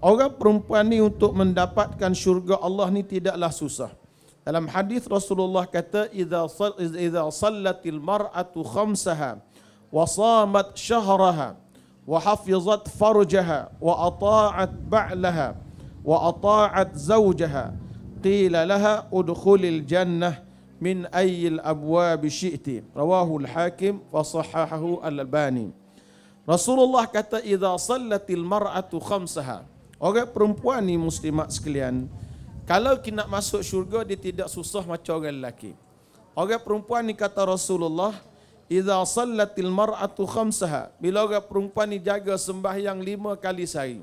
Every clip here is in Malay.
orang perempuan ni untuk mendapatkan syurga Allah ni tidaklah susah. Dalam hadis Rasulullah kata idza idza sallatil mar'atu khamsaha wa samat shahraha wa hafizat farjaha wa ata'at ba'laha wa ata'at zawjaha qila laha udkhulil jannah min ayyil abwab syi'ti rawahu al-hakim wa sahahahu al-albani Rasulullah kata idza sallatil mar'atu khamsaha Orang perempuan ni muslimat sekalian, kalau kita nak masuk syurga dia tidak susah macam orang lelaki. Orang perempuan ni kata Rasulullah, "Idza sallatil mar'atu khamsaha." Bila orang perempuan ni jaga sembahyang lima kali sehari.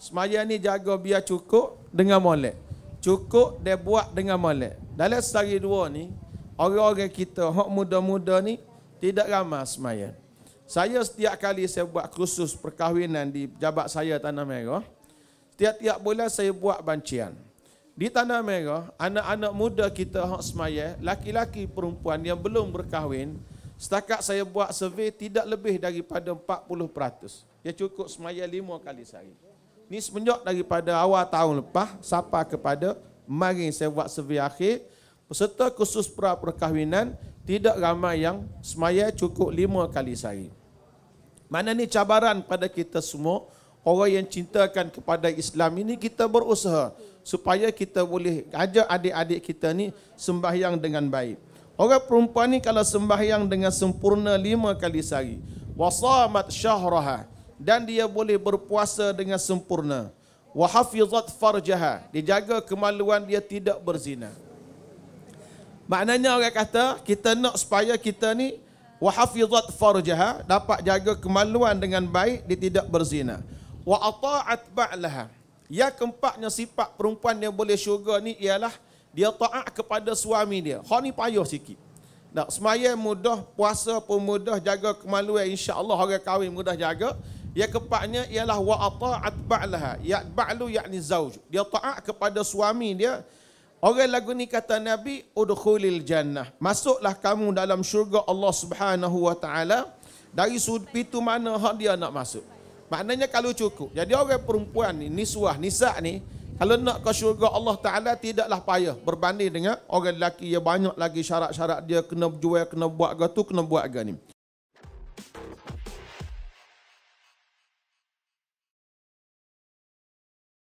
Semayang ni jaga biar cukup dengan molek. Cukup dia buat dengan molek. Dalam sehari dua ni, orang-orang kita, hak muda-muda ni, tidak ramah semayang. Saya setiap kali saya buat khusus perkahwinan di jabat saya Tanah Merah, tiap-tiap bulan saya buat bancian. Di Tanah Merah, anak-anak muda kita hak semaya, laki-laki perempuan yang belum berkahwin, setakat saya buat survey tidak lebih daripada 40%. Dia cukup semaya lima kali sehari. Ini semenjak daripada awal tahun lepas, sapa kepada mari saya buat survey akhir, peserta khusus pra-perkahwinan, tidak ramai yang semaya cukup lima kali sehari. Mana ni cabaran pada kita semua orang yang cintakan kepada Islam ini kita berusaha supaya kita boleh ajak adik-adik kita ni sembahyang dengan baik. Orang perempuan ni kalau sembahyang dengan sempurna lima kali sehari. Wasamat syahraha. Dan dia boleh berpuasa dengan sempurna. Wahafizat farjaha. Dijaga kemaluan dia tidak berzina. Maknanya orang kata kita nak supaya kita ni wahafizat farjaha dapat jaga kemaluan dengan baik dia tidak Berzina wa ata'at ba'laha ya keempatnya sifat perempuan yang boleh syurga ni ialah dia taat kepada suami dia ha ni payah sikit nak semaya mudah puasa pun mudah jaga kemaluan Insya Allah orang kahwin mudah jaga ya keempatnya ialah wa ata'at ba'laha ya ba'lu yakni zauj dia taat kepada suami dia Orang lagu ni kata Nabi udkhulil jannah. Masuklah kamu dalam syurga Allah Subhanahu wa taala. Dari sudut pintu mana hak dia nak masuk? Maknanya kalau cukup. Jadi orang perempuan ni, niswah, nisa ni, kalau nak ke syurga Allah Ta'ala, tidaklah payah berbanding dengan orang lelaki yang banyak lagi syarat-syarat dia, kena jual, kena buat ke kena buat ke ni.